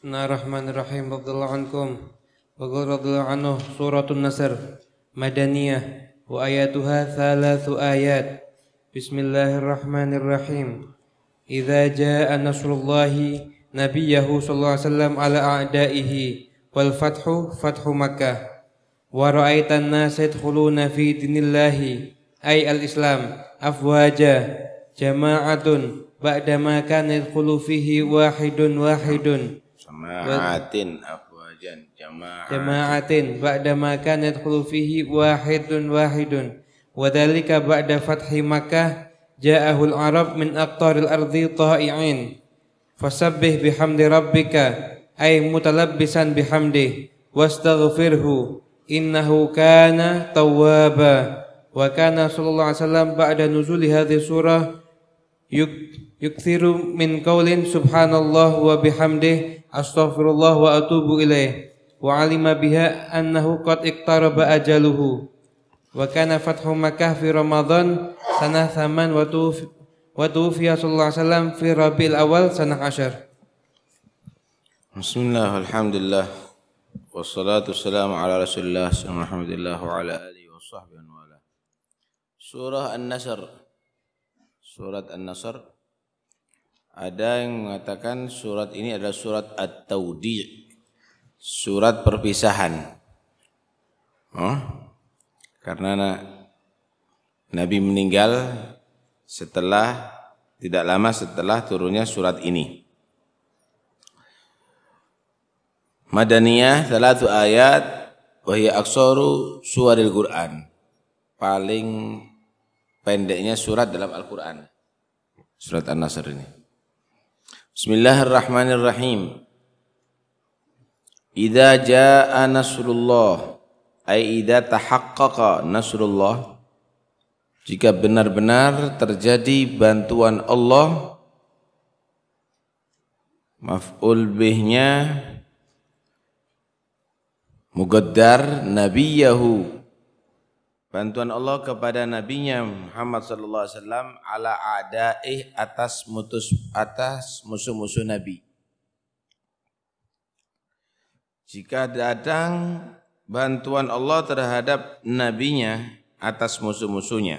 بسم الله الرحمن الرحيم رضي الله عنكم وقل رضي الله عنه سورة النصر مدنية وآياتها ثلاث آيات بسم الله الرحمن الرحيم إذا جاء نصر الله نبيه صلى الله عليه وسلم على أعدائه والفتح فتح مكة ورأيت الناس يدخلون في دين الله أي الإسلام أفواجا جماعة بعدما كان يدخل فيه واحد واحد jama'atin afwajan jama'atin jama'atin ba'da ma kana yadkhulu fihi wahidun wahidun wa dhalika ba'da fathi Makkah Al Arab min aqtaril ardi ta'i'in fasabbih bihamdi rabbika ay mutalabbisan bihamdi wastaghfirhu innahu kana tawwaba wa kana sallallahu alaihi wasallam ba'da nuzuli hadhihi surah yuk يكثر من قول سبحان الله وبحمده أستغفر الله وأتوب إليه وعلم بها أنه قد اقترب أجله وكان فتح مكة في رمضان سنة ثمان وتوفي صلى الله عليه وسلم في ربيع الأول سنة عشر بسم الله الحمد لله والصلاة والسلام على رسول الله سيدنا محمد الله وعلى آله وصحبه وعلى سورة النصر سورة النصر Ada yang mengatakan surat ini adalah surat At-Taudi, surat perpisahan. Oh, karena Nabi meninggal setelah tidak lama setelah turunnya surat ini. Madaniyah tu ayat wa aksoru suaril Quran. Paling pendeknya surat dalam Al-Quran. Surat An-Nasr ini. Bismillahirrahmanirrahim. Idza jaa nasrullah ay idza tahaqqaqa nasrullah jika benar-benar terjadi bantuan Allah maf'ul bihnya mugaddar nabiyahu bantuan Allah kepada nabinya Muhammad sallallahu alaihi wasallam ala adaih atas mutus atas musuh-musuh nabi. Jika datang bantuan Allah terhadap nabinya atas musuh-musuhnya.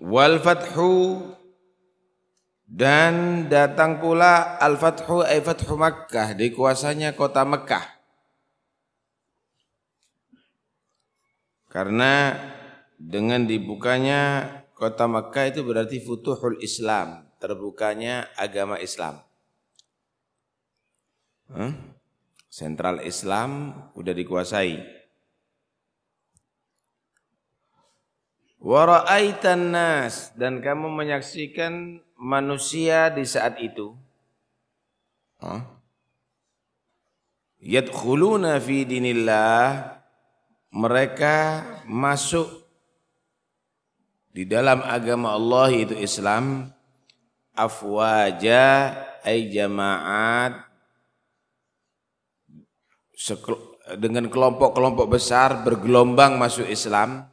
Wal fathu dan datang pula al fathu ay fathu Makkah di kuasanya kota Mekah. Karena dengan dibukanya kota Mekah itu berarti futuhul Islam, terbukanya agama Islam. Hmm? Sentral Islam udah dikuasai. Wara'aitan nas dan kamu menyaksikan manusia di saat itu. Huh? Yadkhuluna fi dinillah mereka masuk di dalam agama Allah itu Islam afwaja ay jamaat dengan kelompok-kelompok besar bergelombang masuk Islam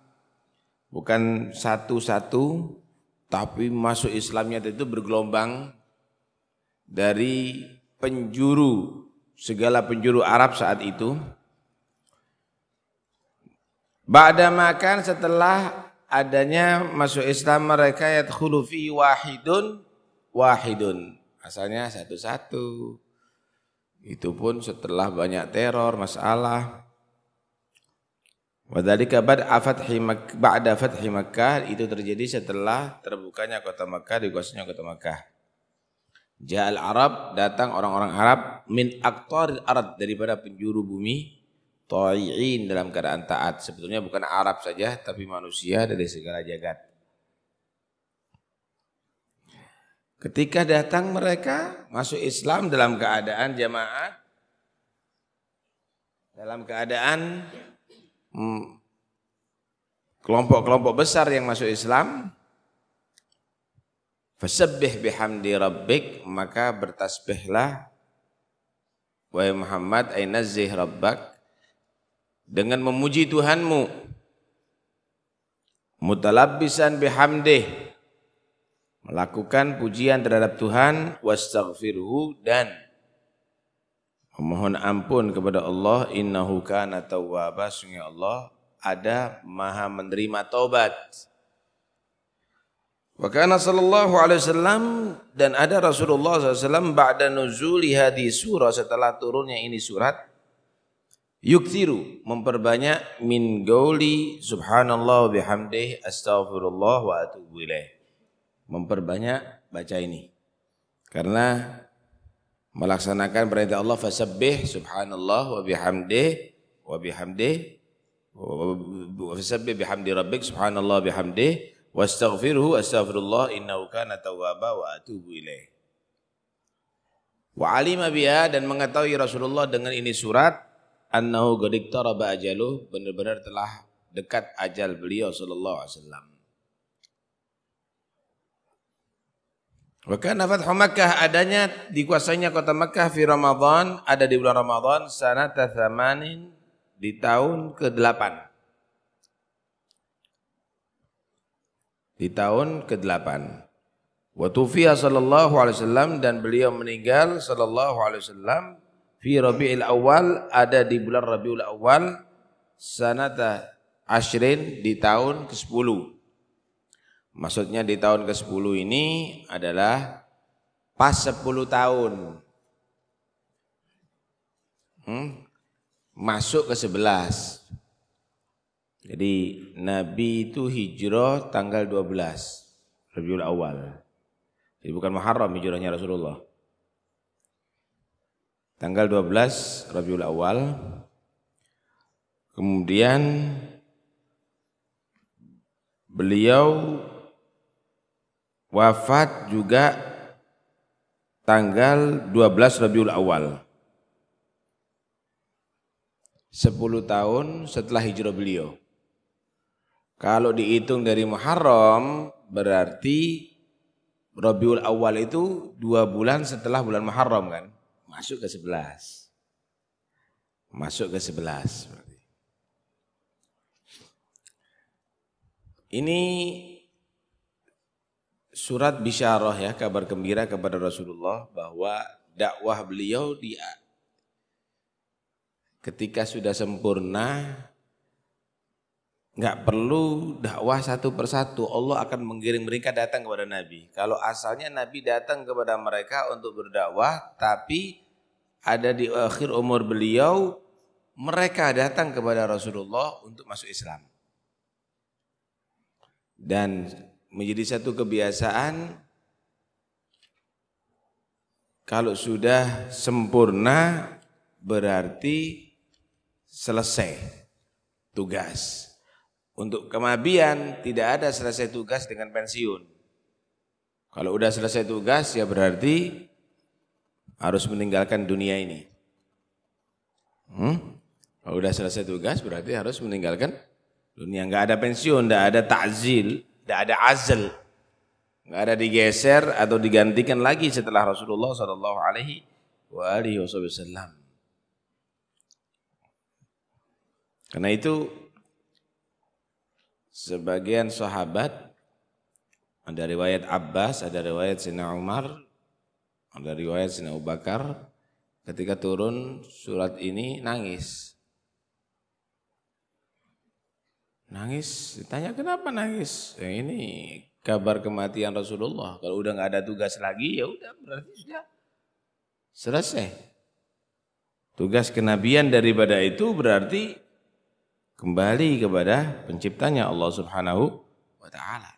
bukan satu-satu tapi masuk Islamnya itu bergelombang dari penjuru segala penjuru Arab saat itu Ba'da makan setelah adanya masuk Islam mereka yat khulufi wahidun wahidun. Asalnya satu-satu. Itu pun setelah banyak teror, masalah. Wadhalika bad'a fathi ba'da fathi Makkah itu terjadi setelah terbukanya kota Makkah, dikuasainya kota Makkah. Ja'al Arab, datang orang-orang Arab min aktor arad daripada penjuru bumi Toi'in dalam keadaan taat. Sebetulnya bukan Arab saja, tapi manusia dari segala jagat. Ketika datang mereka masuk Islam dalam keadaan jamaah, dalam keadaan hmm, kelompok-kelompok hmm, besar yang masuk Islam, Fasabbih bihamdi rabbik maka bertasbihlah wahai Muhammad nazih rabbak dengan memuji Tuhanmu mutalabbisan bihamdih melakukan pujian terhadap Tuhan wastaghfirhu dan memohon ampun kepada Allah innahu kana tawwaba sungai Allah ada maha menerima taubat Wa kana sallallahu alaihi wasallam dan ada Rasulullah SAW ba'da nuzuli hadis surah setelah turunnya ini surat Yukthiru memperbanyak min gauli subhanallah bihamdih astaghfirullah wa atubu ilaih. Memperbanyak baca ini. Karena melaksanakan perintah Allah fasabbih subhanallah wa bihamdih wa bihamdih wa fasabbih bihamdi rabbik subhanallah bihamdih astaghfiruhu astaghfirullah innahu kana tawwaba wa atubu ilaih. Wa alima biha dan mengetahui Rasulullah dengan ini surat annahu qad iktaraba ajaluh benar-benar telah dekat ajal beliau sallallahu alaihi wasallam. Wa kana fathu Makkah adanya dikuasainya kota Makkah fi Ramadan, ada di bulan Ramadan sanata thamanin di tahun ke-8. Di tahun ke-8. Wa tufiya sallallahu alaihi wasallam dan beliau meninggal sallallahu alaihi wasallam fi Rabiul Awal ada di bulan Rabiul Awal sanata Ashrin di tahun ke-10. Maksudnya di tahun ke-10 ini adalah pas 10 tahun. Hmm? Masuk ke-11. Jadi Nabi itu hijrah tanggal 12 Rabiul Awal. Jadi bukan Muharram hijrahnya Rasulullah tanggal 12 Rabiul Awal. Kemudian beliau wafat juga tanggal 12 Rabiul Awal. 10 tahun setelah hijrah beliau. Kalau dihitung dari Muharram berarti Rabiul Awal itu dua bulan setelah bulan Muharram kan. Masuk ke sebelas. Masuk ke sebelas. Ini surat bisyarah ya, kabar gembira kepada Rasulullah bahwa dakwah beliau di ketika sudah sempurna nggak perlu dakwah satu persatu Allah akan mengiring mereka datang kepada Nabi kalau asalnya Nabi datang kepada mereka untuk berdakwah tapi ada di akhir umur beliau mereka datang kepada Rasulullah untuk masuk Islam. Dan menjadi satu kebiasaan kalau sudah sempurna berarti selesai tugas. Untuk kemabian tidak ada selesai tugas dengan pensiun. Kalau udah selesai tugas ya berarti harus meninggalkan dunia ini. Hmm? Kalau udah selesai tugas berarti harus meninggalkan dunia. Enggak ada pensiun, enggak ada takzil, enggak ada azal, Enggak ada digeser atau digantikan lagi setelah Rasulullah Sallallahu Alaihi Wasallam. Karena itu sebagian sahabat ada riwayat Abbas, ada riwayat Sina Umar ada riwayat Sina Abu Bakar ketika turun surat ini nangis. Nangis, ditanya kenapa nangis? Ya ini kabar kematian Rasulullah. Kalau udah nggak ada tugas lagi ya udah berarti sudah selesai. Tugas kenabian daripada itu berarti kembali kepada penciptanya Allah Subhanahu wa taala.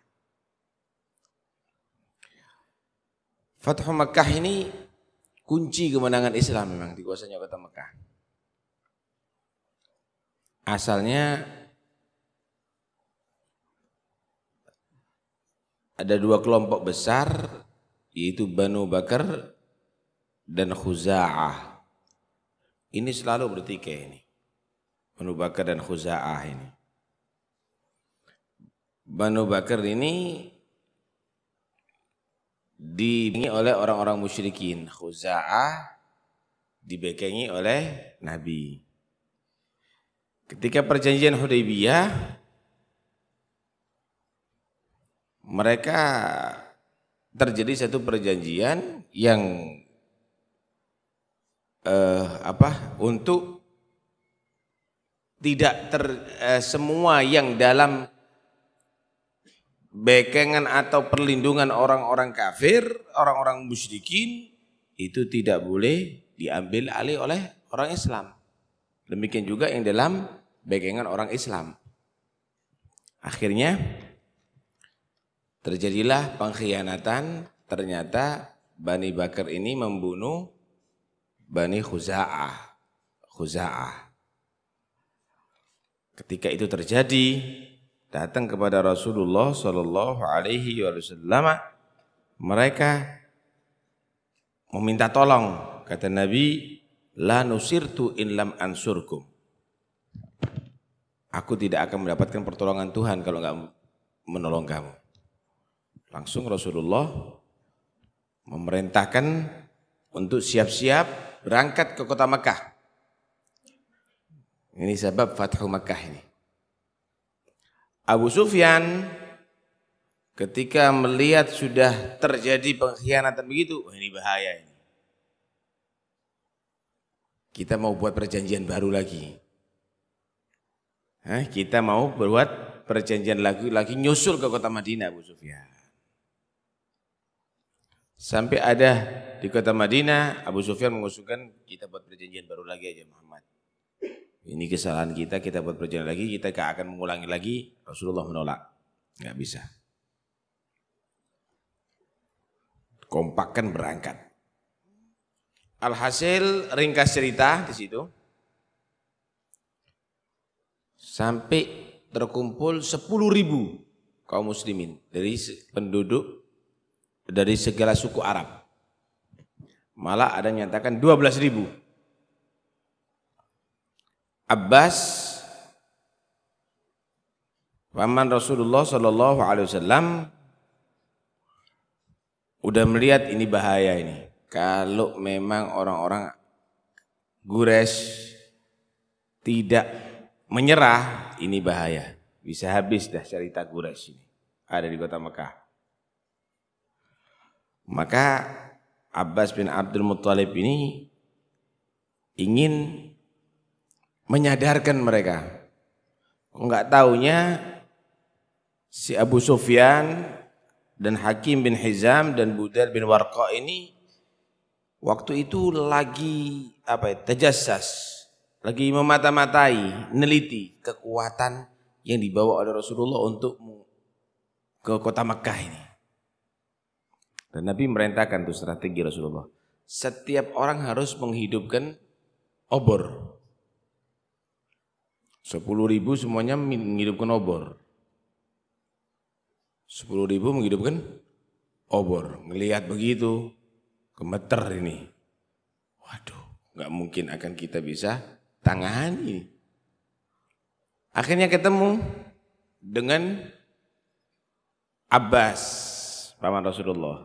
Fathu Mekah ini kunci kemenangan Islam memang di kuasanya kota Mekah. Asalnya ada dua kelompok besar yaitu Banu Bakar dan Khuza'ah. Ini selalu bertikai ini. Banu Bakar dan Khuza'ah ini. Banu Bakar ini dibingi oleh orang-orang musyrikin. Khuza'ah dibekengi oleh Nabi. Ketika perjanjian Hudaybiyah, mereka terjadi satu perjanjian yang eh, apa untuk tidak ter, eh, semua yang dalam bekengan atau perlindungan orang-orang kafir, orang-orang musyrikin itu tidak boleh diambil alih oleh orang Islam. Demikian juga yang dalam bekengan orang Islam. Akhirnya terjadilah pengkhianatan, ternyata Bani Bakar ini membunuh Bani Khuza'ah. Khuza'ah. Ketika itu terjadi, datang kepada Rasulullah Shallallahu Alaihi Wasallam mereka meminta tolong kata Nabi la nusirtu in lam ansurkum aku tidak akan mendapatkan pertolongan Tuhan kalau nggak menolong kamu langsung Rasulullah memerintahkan untuk siap-siap berangkat ke kota Mekah ini sebab Fathu Mekah ini Abu Sufyan ketika melihat sudah terjadi pengkhianatan begitu, wah ini bahaya ini. Kita mau buat perjanjian baru lagi. Hah, kita mau berbuat perjanjian lagi, lagi nyusul ke kota Madinah Abu Sufyan. Sampai ada di kota Madinah, Abu Sufyan mengusulkan kita buat perjanjian baru lagi aja Muhammad ini kesalahan kita, kita buat perjalanan lagi, kita akan mengulangi lagi, Rasulullah menolak. Gak bisa. Kompakkan berangkat. Alhasil ringkas cerita di situ. Sampai terkumpul 10 ribu kaum muslimin dari penduduk dari segala suku Arab. Malah ada yang nyatakan 12 ribu. Abbas Paman Rasulullah Shallallahu Alaihi Wasallam udah melihat ini bahaya ini. Kalau memang orang-orang gures tidak menyerah, ini bahaya. Bisa habis dah cerita gures ini. Ada di kota Mekah. Maka Abbas bin Abdul Muttalib ini ingin menyadarkan mereka. Kok nggak taunya si Abu Sufyan dan Hakim bin Hizam dan Budal bin Warqa ini waktu itu lagi apa ya, tajassas, lagi memata-matai, neliti kekuatan yang dibawa oleh Rasulullah untuk ke kota Mekah ini. Dan Nabi merintahkan tuh strategi Rasulullah. Setiap orang harus menghidupkan obor. Sepuluh ribu semuanya menghidupkan obor. Sepuluh ribu menghidupkan obor. Ngelihat begitu, gemeter ini. Waduh, nggak mungkin akan kita bisa tangani. Akhirnya ketemu dengan Abbas, paman Rasulullah,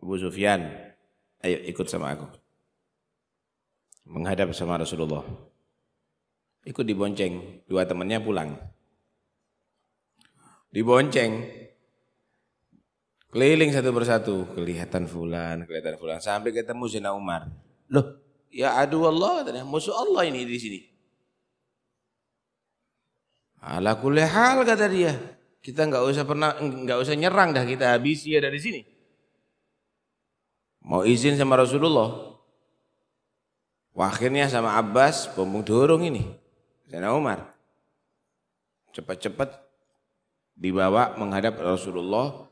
Abu Sufyan. Ayo ikut sama aku. Menghadap sama Rasulullah ikut dibonceng dua temannya pulang dibonceng keliling satu persatu kelihatan fulan kelihatan fulan sampai ketemu Sina Umar loh ya aduh Allah musuh Allah ini di sini ala hal kata dia kita nggak usah pernah nggak usah nyerang dah kita habisi ya dari sini mau izin sama Rasulullah Wah, akhirnya sama Abbas bumbung dorong ini Sayyidina Umar. Cepat-cepat dibawa menghadap Rasulullah.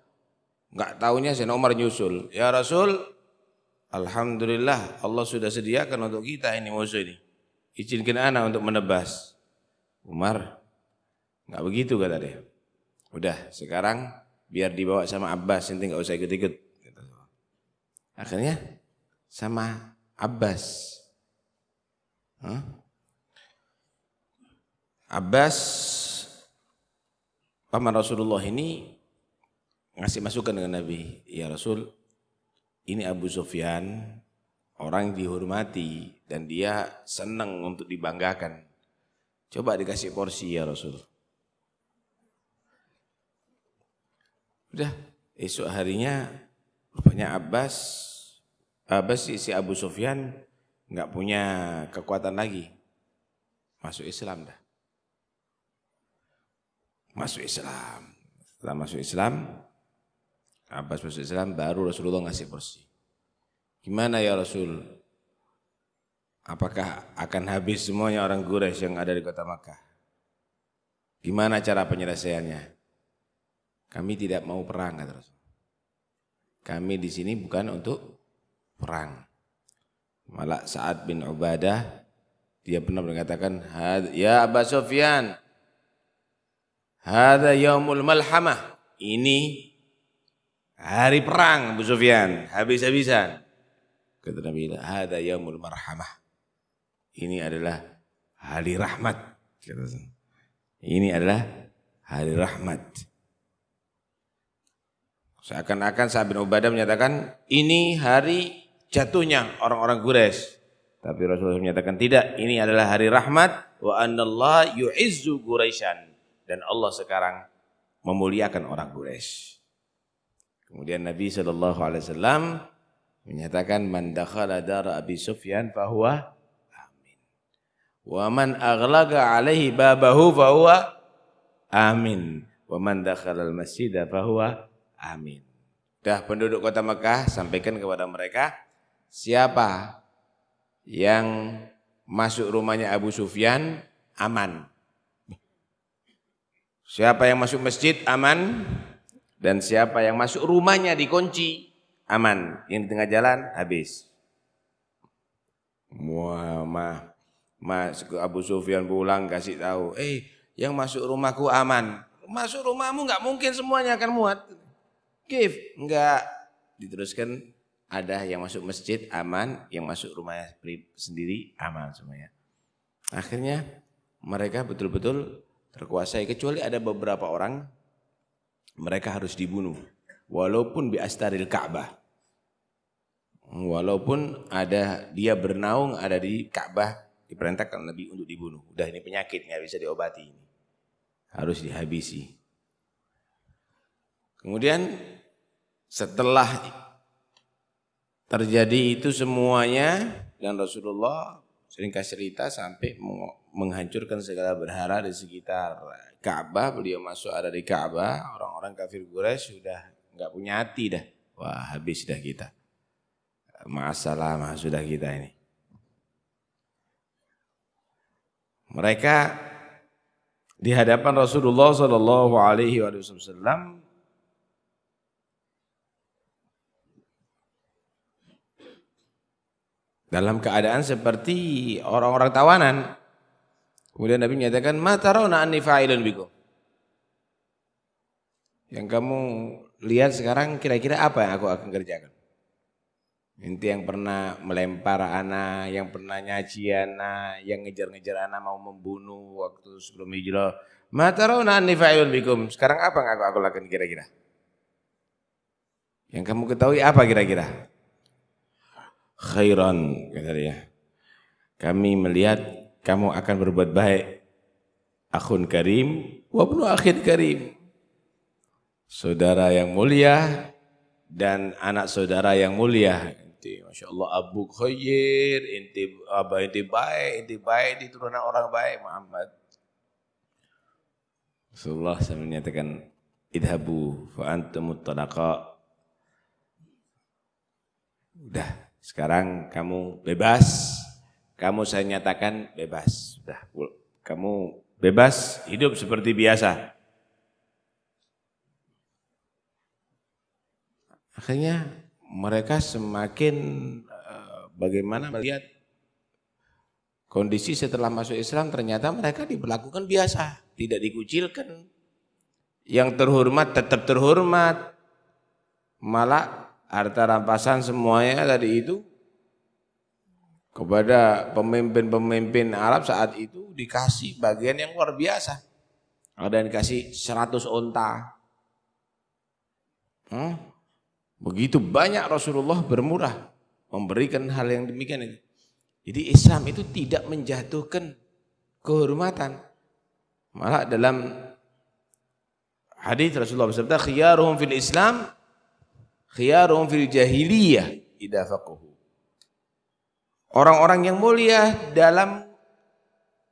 Enggak tahunya Sayyidina Umar nyusul. Ya Rasul, Alhamdulillah Allah sudah sediakan untuk kita ini musuh ini. Izinkan anak untuk menebas. Umar, enggak begitu kata dia. Udah, sekarang biar dibawa sama Abbas, nanti enggak usah ikut-ikut. Gitu. Akhirnya sama Abbas. Huh? Abbas paman Rasulullah ini ngasih masukan dengan Nabi, ya Rasul, ini Abu Sufyan orang yang dihormati dan dia senang untuk dibanggakan. Coba dikasih porsi ya Rasul. Udah, esok harinya rupanya Abbas, Abbas si Abu Sufyan nggak punya kekuatan lagi. Masuk Islam dah masuk Islam. Setelah masuk Islam, Abbas masuk Islam baru Rasulullah ngasih porsi. Gimana ya Rasul? Apakah akan habis semuanya orang Quraisy yang ada di kota Makkah? Gimana cara penyelesaiannya? Kami tidak mau perang kata Rasul. Kami di sini bukan untuk perang. Malah saat bin Ubadah dia pernah mengatakan, "Ya Abbas Sofyan, Hada yaumul malhamah. Ini hari perang Abu Sufyan, habis-habisan. Kata Nabi, hada yaumul marhamah. Ini adalah hari rahmat. Ini adalah hari rahmat. Seakan-akan Sa'ab bin Ubadah menyatakan ini hari jatuhnya orang-orang Quraisy. Tapi Rasulullah menyatakan tidak, ini adalah hari rahmat wa anallahu yu'izzu Quraisyan dan Allah sekarang memuliakan orang Quraisy. Kemudian Nabi Shallallahu Alaihi Wasallam menyatakan man dakhala dar Abi Sufyan fahuwa amin. Wa man aghlaqa alaihi babahu fahuwa amin. Wa man dakhala al-masjid fahuwa amin. Dah penduduk kota Mekah sampaikan kepada mereka siapa yang masuk rumahnya Abu Sufyan aman. Siapa yang masuk masjid aman dan siapa yang masuk rumahnya dikunci aman. Yang di tengah jalan habis. Muhammad mah, mas Abu Sufyan pulang kasih tahu, eh yang masuk rumahku aman. Masuk rumahmu nggak mungkin semuanya akan muat. Give, nggak. Diteruskan ada yang masuk masjid aman, yang masuk rumahnya sendiri aman semuanya. Akhirnya mereka betul-betul terkuasai kecuali ada beberapa orang mereka harus dibunuh walaupun bi astaril Ka'bah. Walaupun ada dia bernaung ada di Ka'bah diperintahkan Nabi untuk dibunuh. Udah ini penyakit nggak bisa diobati ini. Harus dihabisi. Kemudian setelah terjadi itu semuanya dan Rasulullah sering cerita sampai menghancurkan segala berhala di sekitar Ka'bah. Beliau masuk ada di Ka'bah, orang-orang kafir Quraisy sudah nggak punya hati dah. Wah habis dah kita. Masalah mah sudah kita ini. Mereka di hadapan Rasulullah Shallallahu Alaihi Wasallam Dalam keadaan seperti orang-orang tawanan. Kemudian Nabi menyatakan, "Ma tarawna anni fa'ilun bikum?" Yang kamu lihat sekarang kira-kira apa yang aku akan kerjakan? Inti yang pernah melempar anak, yang pernah nyaci anak, yang ngejar-ngejar anak mau membunuh waktu sebelum hijrah. Matarawna anni fa'ilun bikum. Sekarang apa yang aku, aku lakukan kira-kira? Yang kamu ketahui apa kira-kira? khairan kata dia. Kami melihat kamu akan berbuat baik. Akhun Karim wa ibnu akhin Karim. Saudara yang mulia dan anak saudara yang mulia. Inti, Masya Allah abu Khayyir, inti, abah inti baik, inti baik, diturunan turunan orang baik Muhammad. Rasulullah SAW menyatakan, Idhabu fa'antumut tadaqa. Udah, sekarang kamu bebas, kamu saya nyatakan bebas. Sudah, kamu bebas hidup seperti biasa. Akhirnya mereka semakin eh, bagaimana melihat kondisi setelah masuk Islam ternyata mereka diperlakukan biasa, tidak dikucilkan. Yang terhormat tetap terhormat, malah harta rampasan semuanya tadi itu kepada pemimpin-pemimpin Arab saat itu dikasih bagian yang luar biasa. Ada yang dikasih 100 onta. Hmm? Begitu banyak Rasulullah bermurah memberikan hal yang demikian Jadi Islam itu tidak menjatuhkan kehormatan. Malah dalam hadis Rasulullah bersabda khiyaruhum fil Islam khiyarum fil jahiliyah faquhu. Orang-orang yang mulia dalam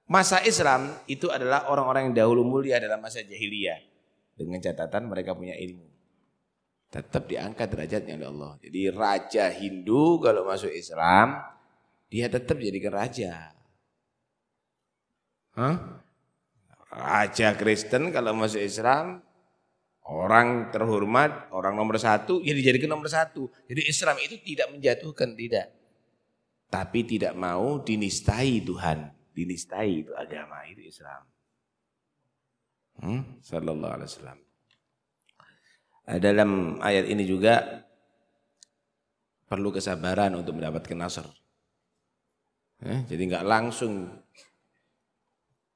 masa Islam itu adalah orang-orang yang dahulu mulia dalam masa jahiliyah. Dengan catatan mereka punya ilmu. Tetap diangkat derajatnya oleh Allah. Jadi raja Hindu kalau masuk Islam, dia tetap jadi raja. Hah? Raja Kristen kalau masuk Islam, Orang terhormat, orang nomor satu, ya dijadikan nomor satu. Jadi Islam itu tidak menjatuhkan, tidak. Tapi tidak mau dinistai Tuhan. Dinistai itu agama, itu Islam. Hmm? Sallallahu alaihi wasallam. Eh, dalam ayat ini juga perlu kesabaran untuk mendapatkan nasr. Eh, jadi nggak langsung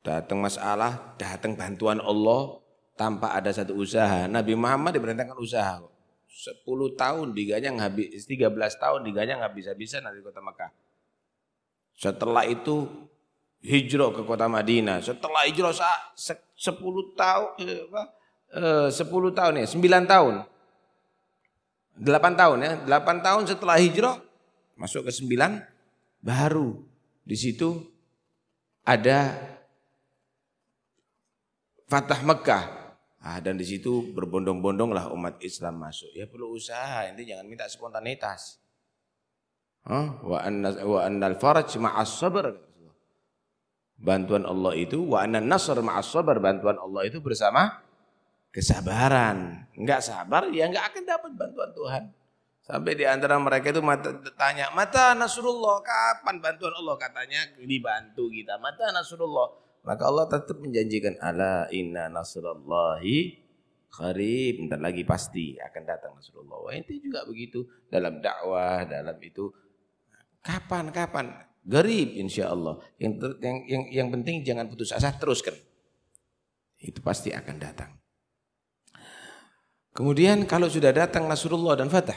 datang masalah, datang bantuan Allah, tanpa ada satu usaha. Nabi Muhammad diperintahkan usaha. 10 tahun diganyang habis 13 tahun diganyang habis-habisan dari kota Mekah. Setelah itu hijrah ke kota Madinah. Setelah hijrah 10 tahun eh, apa? 10 eh, tahun ya, 9 tahun. 8 tahun ya, 8 tahun setelah hijrah masuk ke 9 baru di situ ada Fatah Mekah Ah, dan di situ berbondong bondonglah umat Islam masuk. Ya perlu usaha, ini jangan minta spontanitas. Huh? Wa anna wa annal faraj ma'as sabr. Bantuan Allah itu wa anna nasr ma'as sabr, bantuan Allah itu bersama kesabaran. Enggak sabar ya enggak akan dapat bantuan Tuhan. Sampai di antara mereka itu mata, tanya, "Mata Nasrullah? Kapan bantuan Allah?" Katanya dibantu kita. "Mata Nasrullah?" Maka Allah tetap menjanjikan ala inna nasrullahi kharib Bentar lagi pasti akan datang Rasulullah. Wah, itu juga begitu dalam dakwah, dalam itu kapan-kapan gerib, insya Allah. Yang, yang, yang, yang penting jangan putus asa, teruskan. Itu pasti akan datang. Kemudian kalau sudah datang Nasrullah dan Fatah,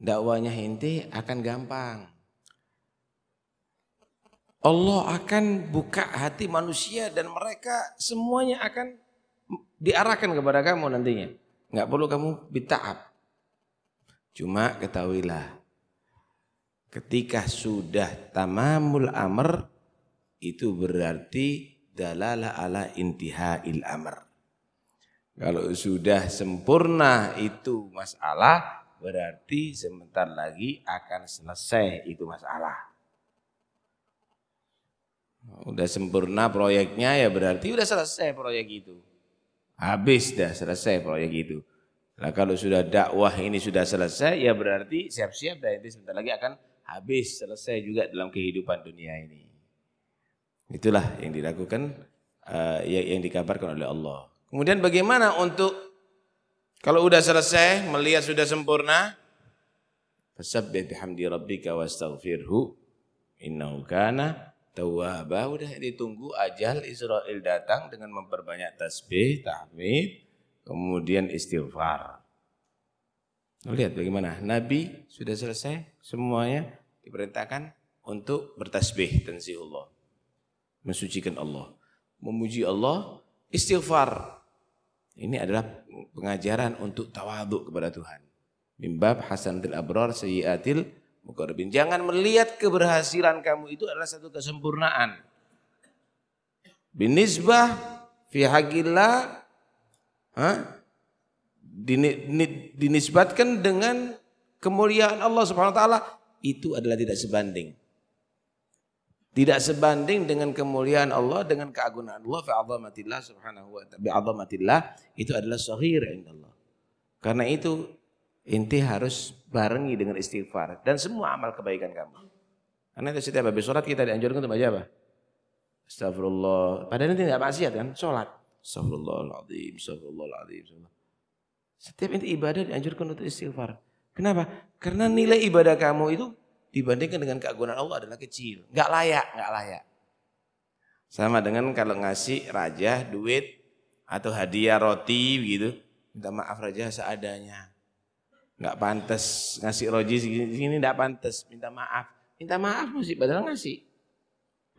dakwanya henti akan gampang. Allah akan buka hati manusia dan mereka semuanya akan diarahkan kepada kamu nantinya. Nggak perlu kamu bita'ab. Cuma ketahuilah ketika sudah tamamul amr itu berarti dalalah ala intihail amr. Kalau sudah sempurna itu masalah berarti sebentar lagi akan selesai itu masalah. Udah sempurna proyeknya ya berarti udah selesai proyek itu. Habis dah selesai proyek itu. Nah kalau sudah dakwah ini sudah selesai ya berarti siap-siap dah ini sebentar lagi akan habis selesai juga dalam kehidupan dunia ini. Itulah yang dilakukan uh, yang dikabarkan oleh Allah. Kemudian bagaimana untuk kalau udah selesai melihat sudah sempurna fasabbih bihamdi rabbika wastaghfirhu innahu kana tawabah udah ditunggu ajal Israel datang dengan memperbanyak tasbih, tahmid, kemudian istighfar. Lihat bagaimana Nabi sudah selesai semuanya diperintahkan untuk bertasbih tanzihullah. Mensucikan Allah, memuji Allah, istighfar. Ini adalah pengajaran untuk tawaduk kepada Tuhan. Mimbab hasanil abrar sayyiatil mukarrabin. Jangan melihat keberhasilan kamu itu adalah satu kesempurnaan. Binisbah fi ha? dinisbatkan dengan kemuliaan Allah Subhanahu wa taala itu adalah tidak sebanding. Tidak sebanding dengan kemuliaan Allah dengan keagungan Allah fi subhanahu wa ta'ala. Bi itu adalah saghir indallah. Karena itu Inti harus barengi dengan istighfar dan semua amal kebaikan kamu. Karena itu setiap habis sholat kita dianjurkan untuk baca apa? Astagfirullah. Padahal ini tidak maksiat kan? Sholat. Astagfirullahaladzim, astagfirullahaladzim. Setiap inti ibadah dianjurkan untuk istighfar. Kenapa? Karena nilai ibadah kamu itu dibandingkan dengan keagungan Allah adalah kecil. Gak layak, gak layak. Sama dengan kalau ngasih raja duit atau hadiah roti gitu. Minta maaf raja seadanya nggak pantas ngasih roji segini, ini nggak pantas minta maaf minta maaf masih padahal ngasih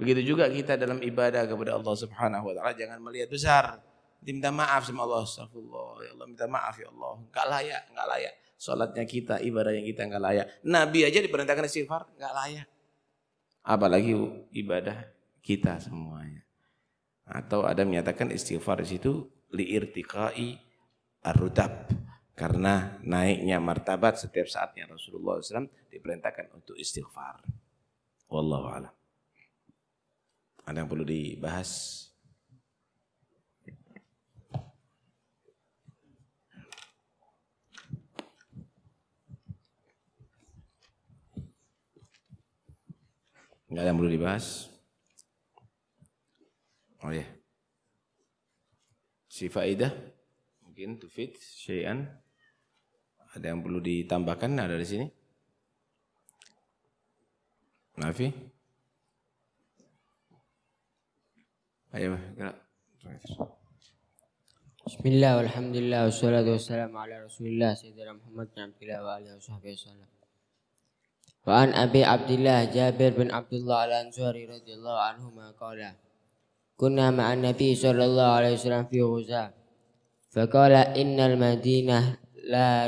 begitu juga kita dalam ibadah kepada Allah Subhanahu Wa Taala jangan melihat besar minta maaf sama Allah Astagfirullah ya Allah minta maaf ya Allah nggak layak nggak layak sholatnya kita ibadah yang kita nggak layak Nabi aja diperintahkan istighfar nggak layak apalagi ibadah kita semuanya atau ada menyatakan istighfar di situ liirtikai arutab karena naiknya martabat setiap saatnya Rasulullah SAW diperintahkan untuk istighfar. Wallahu a'lam. Ada yang perlu dibahas? Enggak ada yang perlu dibahas? Oh ya. Yeah. Si faidah mungkin tufit, syai'an ada yang perlu ditambahkan ada di sini? Nafi? Ayo, gerak. Bismillah, walhamdulillah, wassalatu wassalamu ala rasulillah, sayyidina Muhammad bin Abdillah wa alihi wa sahbihi wasallam. Wa an Abi Abdullah Jabir bin Abdullah al-Ansari radhiyallahu anhu ma qala Kunna ma'an Nabi sallallahu alaihi wasallam fi Ghuzah فقال innal Madinah la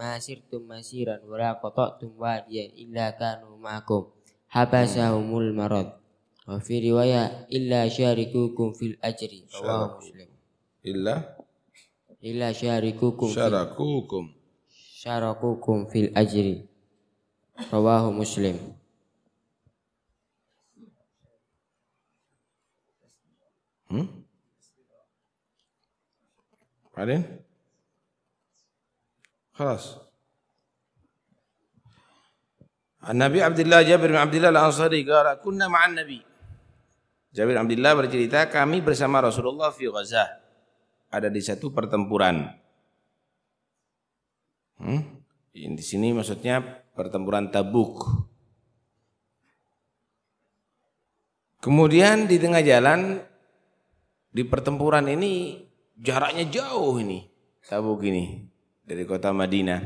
masir tum masiran wala qata'tum wadiyan illa kanu makum habasahumul marad wa fi riwaya illa syarikukum fil ajri rawahu muslim illa illa syarikukum syarakukum syarakukum fil ajri rawahu muslim hmm Pardon? خلاص Nabi Abdullah Jabir bin Abdullah Al-Ansari qala kunna ma'an Nabi. Jabir bin Abdullah bercerita kami bersama Rasulullah fi Ghazah. Ada di satu pertempuran. Hmm? Di sini maksudnya pertempuran Tabuk. Kemudian di tengah jalan di pertempuran ini jaraknya jauh ini Tabuk ini dari kota Madinah.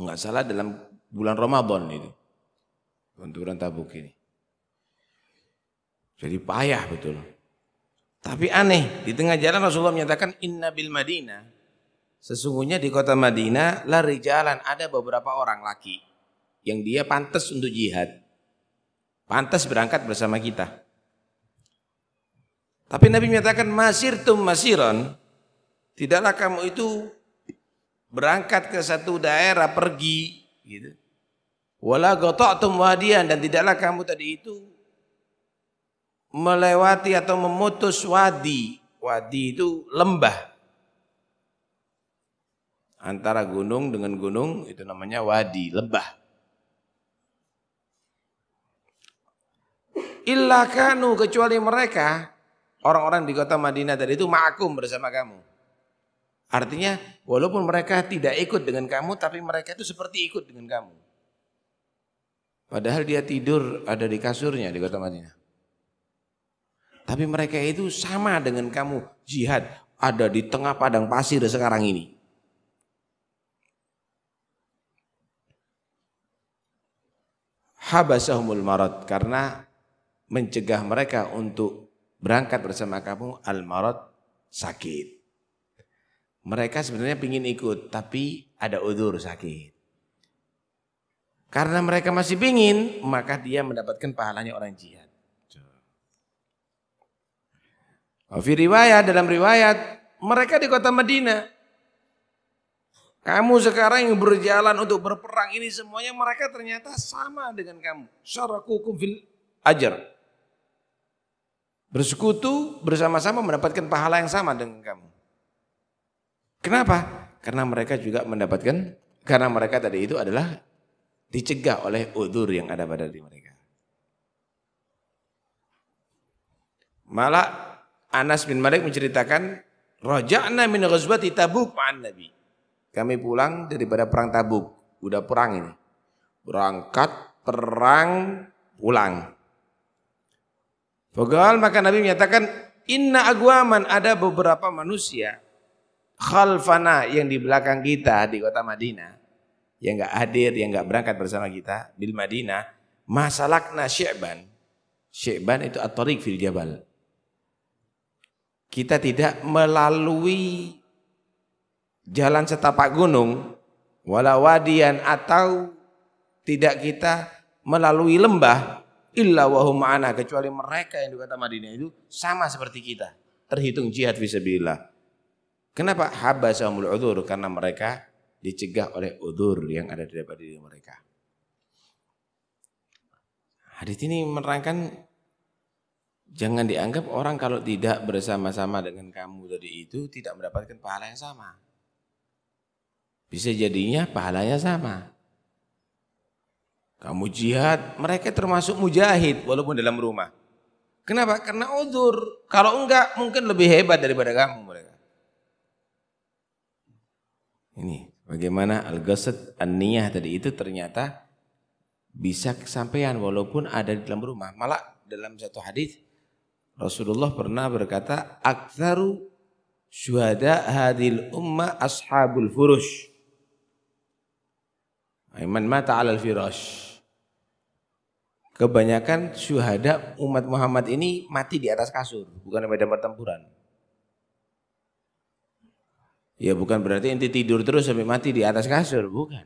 Enggak salah dalam bulan Ramadan itu, Benturan Tabuk ini. Jadi payah betul. Tapi aneh, di tengah jalan Rasulullah menyatakan inna bil Madinah. Sesungguhnya di kota Madinah lari jalan ada beberapa orang laki yang dia pantas untuk jihad. Pantas berangkat bersama kita. Tapi Nabi menyatakan masir tum masiron. Tidaklah kamu itu berangkat ke satu daerah pergi gitu. Wala gotoktum wadian dan tidaklah kamu tadi itu melewati atau memutus wadi. Wadi itu lembah. Antara gunung dengan gunung itu namanya wadi, lembah. Illa kanu kecuali mereka orang-orang di kota Madinah tadi itu makum bersama kamu Artinya walaupun mereka tidak ikut dengan kamu tapi mereka itu seperti ikut dengan kamu. Padahal dia tidur ada di kasurnya di kota Madinah. Tapi mereka itu sama dengan kamu jihad ada di tengah padang pasir sekarang ini. Habasahumul marad karena mencegah mereka untuk berangkat bersama kamu al marad sakit. Mereka sebenarnya ingin ikut tapi ada udur sakit. Karena mereka masih pingin maka dia mendapatkan pahalanya orang jihad. Fi riwayat dalam riwayat mereka di kota Medina. Kamu sekarang yang berjalan untuk berperang ini semuanya mereka ternyata sama dengan kamu. Syarakukum fil ajar. Bersekutu bersama-sama mendapatkan pahala yang sama dengan kamu. Kenapa? Karena mereka juga mendapatkan, karena mereka tadi itu adalah dicegah oleh udur yang ada pada diri mereka. Malah Anas bin Malik menceritakan, Roja'na min ghazwati tabuk ma'an Nabi. Kami pulang daripada perang tabuk. Udah perang ini. Berangkat, perang, pulang. Fogal maka Nabi menyatakan, Inna agwaman ada beberapa manusia khalfana yang di belakang kita di kota Madinah yang enggak hadir, yang enggak berangkat bersama kita di Madinah, masalakna Syekban. Syekban itu at-tariq fil jabal. Kita tidak melalui jalan setapak gunung wala wadian atau tidak kita melalui lembah illa wahum ana kecuali mereka yang di kota Madinah itu sama seperti kita terhitung jihad fisabilillah Kenapa haba habasamul udzur? Karena mereka dicegah oleh udzur yang ada di daripada diri mereka. Hadis ini menerangkan jangan dianggap orang kalau tidak bersama-sama dengan kamu tadi itu tidak mendapatkan pahala yang sama. Bisa jadinya pahalanya sama. Kamu jihad, mereka termasuk mujahid walaupun dalam rumah. Kenapa? Karena udur. Kalau enggak mungkin lebih hebat daripada kamu mereka. Ini bagaimana al-ghasad an-niyah tadi itu ternyata bisa kesampaian walaupun ada di dalam rumah. Malah dalam satu hadis Rasulullah pernah berkata, "Aktsaru syuhada hadil umma ashabul furush." Aiman mata alal firash. Kebanyakan syuhada umat Muhammad ini mati di atas kasur, bukan di medan pertempuran. Ya bukan berarti inti tidur terus sampai mati di atas kasur, bukan.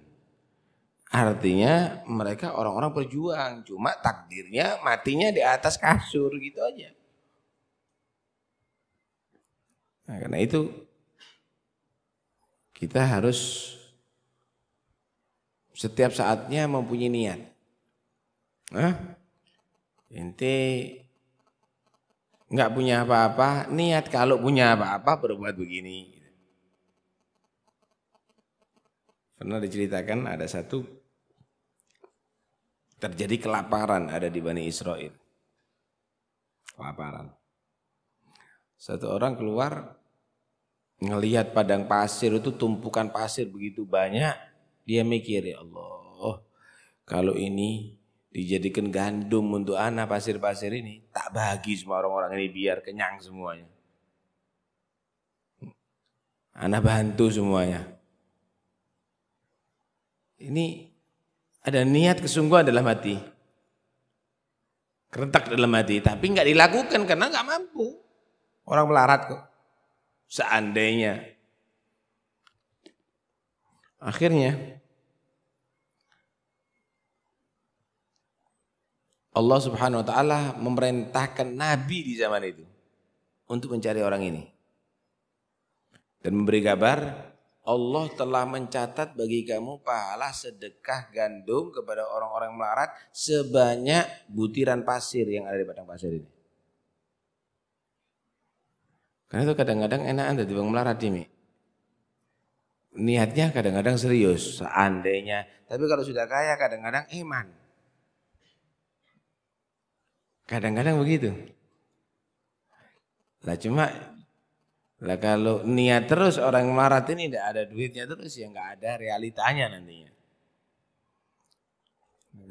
Artinya mereka orang-orang berjuang, cuma takdirnya matinya di atas kasur gitu aja. Nah, karena itu kita harus setiap saatnya mempunyai niat. Nah, inti nggak punya apa-apa, niat kalau punya apa-apa berbuat begini. Pernah diceritakan ada satu terjadi kelaparan ada di Bani Israel. Kelaparan. Satu orang keluar ngelihat padang pasir itu tumpukan pasir begitu banyak, dia mikir ya Allah, kalau ini dijadikan gandum untuk anak pasir-pasir ini, tak bagi semua orang-orang ini biar kenyang semuanya. Anak bantu semuanya. Ini ada niat kesungguhan dalam hati. Kerentak dalam hati, tapi nggak dilakukan karena nggak mampu. Orang melarat kok. Seandainya. Akhirnya Allah Subhanahu wa taala memerintahkan nabi di zaman itu untuk mencari orang ini. Dan memberi kabar Allah telah mencatat bagi kamu pahala sedekah gandum kepada orang-orang melarat sebanyak butiran pasir yang ada di padang pasir ini. Karena itu kadang-kadang enak anda di bang melarat ini. Niatnya kadang-kadang serius, seandainya. Tapi kalau sudah kaya kadang-kadang eman. Kadang-kadang begitu. Nah cuma lah kalau niat terus orang melarat ini tidak ada duitnya terus ya nggak ada realitanya nantinya.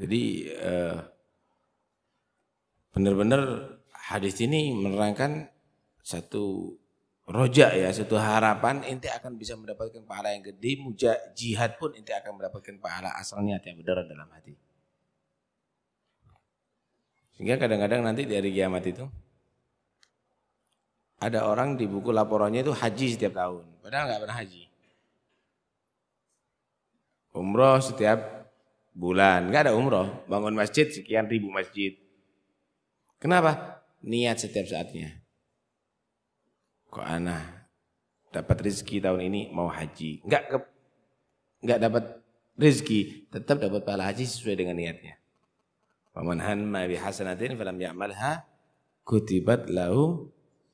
Jadi eh, benar-benar hadis ini menerangkan satu roja ya, satu harapan inti akan bisa mendapatkan pahala yang gede, muja, jihad pun inti akan mendapatkan pahala asal niat yang benar dalam hati. Sehingga kadang-kadang nanti dari kiamat itu ada orang di buku laporannya itu haji setiap tahun, padahal nggak pernah haji. Umroh setiap bulan, nggak ada umroh, bangun masjid sekian ribu masjid. Kenapa? Niat setiap saatnya. Kok aneh? dapat rezeki tahun ini mau haji, nggak ke, nggak dapat rezeki, tetap dapat pahala haji sesuai dengan niatnya. Paman hamma bi hasanatin falam ya'malha kutibat lahu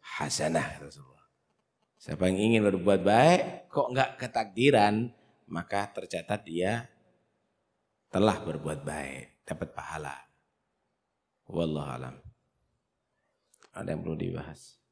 hasanah Rasulullah. Siapa yang ingin berbuat baik kok enggak ketakdiran maka tercatat dia telah berbuat baik, dapat pahala. Wallahualam. Ada yang perlu dibahas?